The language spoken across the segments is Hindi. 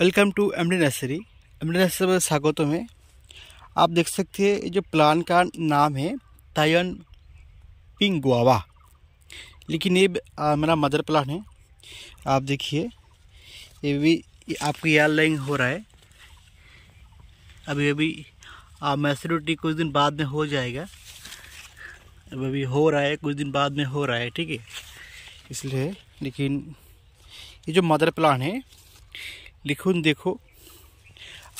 welcome to M D nursery M D nursery में स्वागत है आप देख सकते हैं ये जो प्लान का नाम है तायन पिंग गुआवा लेकिन ये मेरा मदर प्लान है आप देखिए ये भी आपको यार लाइन हो रहा है अभी अभी मैसेटी कुछ दिन बाद में हो जाएगा अब अभी हो रहा है कुछ दिन बाद में हो रहा है ठीक है इसलिए लेकिन ये जो मदर प्लान है लिखुन देखो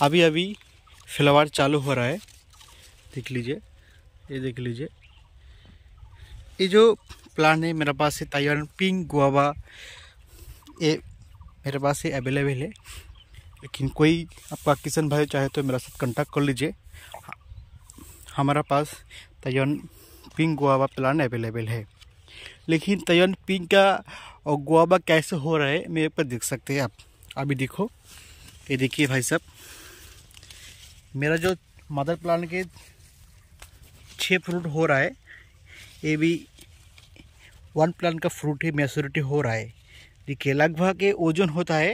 अभी अभी फ्लावर चालू हो रहा है देख लीजिए ये देख लीजिए ये जो प्लान है मेरे पास है तैयार पिंक गुआवा ये मेरे पास है अवेलेबल है लेकिन कोई आपका किशन भाई चाहे तो मेरे साथ कांटेक्ट कर लीजिए हमारा पास तयन पिंक गुआवा प्लान अवेलेबल है लेकिन तयन पिंक का और कैसे हो रहा है मेरे पर देख सकते हैं आप अभी देखो ये देखिए भाई साहब मेरा जो मदर प्लान के छः फ्रूट हो रहा है ये भी वन प्लान का फ्रूट ही मैच्योरिटी हो रहा है देखिए लगभग ये ओजन होता है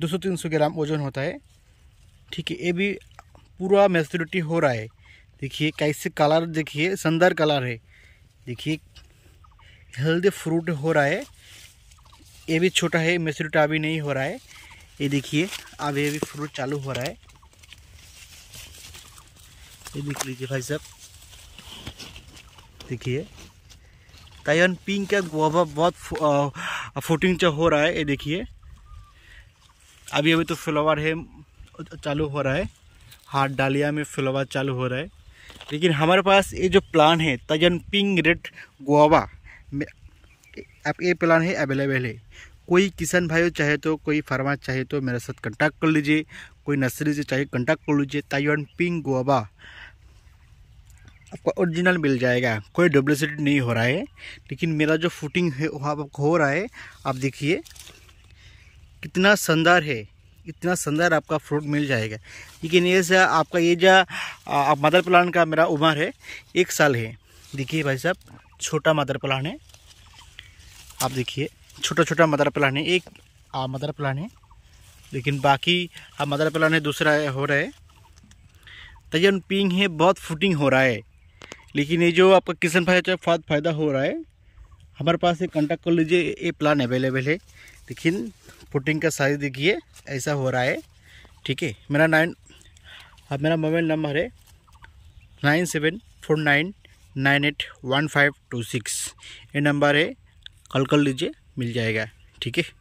दो सौ तीन सौ ग्राम ओजन होता है ठीक है ये भी पूरा मैच्योरिटी हो रहा है देखिए कैसे कलर देखिए सुंदर कलर है देखिए हेल्दी फ्रूट हो रहा है ये भी छोटा है मेसरूट अभी नहीं हो रहा है ये देखिए अब ये भी फ्रूट चालू हो रहा है ये देख लीजिए भाई साहब देखिए ताइवान पिंक का गुआवा बहुत फोटिंग जो हो रहा है ये देखिए अभी अभी तो फ्लावर है चालू हो रहा है हाथ डालिया में फ्लावर चालू हो रहा है लेकिन हमारे पास ये जो प्लान है तयन पिंक रेड गुआवा आपके प्लान है अवेलेबल है कोई किसान भाई चाहे तो कोई फार्मा चाहे तो मेरे साथ कंटैक्ट कर लीजिए कोई नर्सरी से चाहिए कंटैक्ट कर लीजिए ताइवान पिंक गुआबा आपका ओरिजिनल मिल जाएगा कोई डुप्लिसिटी नहीं हो रहा है लेकिन मेरा जो फूटिंग है वहाँ आपको हो रहा है आप देखिए कितना शानदार है इतना शानदार आपका फ्रूट मिल जाएगा लेकिन ये जो आपका ये जो मदर प्लान का मेरा उम्र है एक साल है देखिए भाई साहब छोटा मदर प्लान है आप देखिए छोटा छोटा मदर प्लान है एक आ, मदर प्लान है लेकिन बाकी अब मदर प्लान है दूसरा हो रहा है तजन पिंग है बहुत फुटिंग हो रहा है लेकिन ये जो आपका किसान फायदा का बहुत फायदा हो रहा है हमारे पास ये कॉन्टैक्ट कर लीजिए ये प्लान अवेलेबल है लेकिन फुटिंग का साइज़ देखिए ऐसा हो रहा है ठीक है मेरा नाइन अब मेरा मोबाइल नंबर है nine seven four nine nine eight one five two six ये नंबर है कॉल कर लीजिए मिल जाएगा ठीक है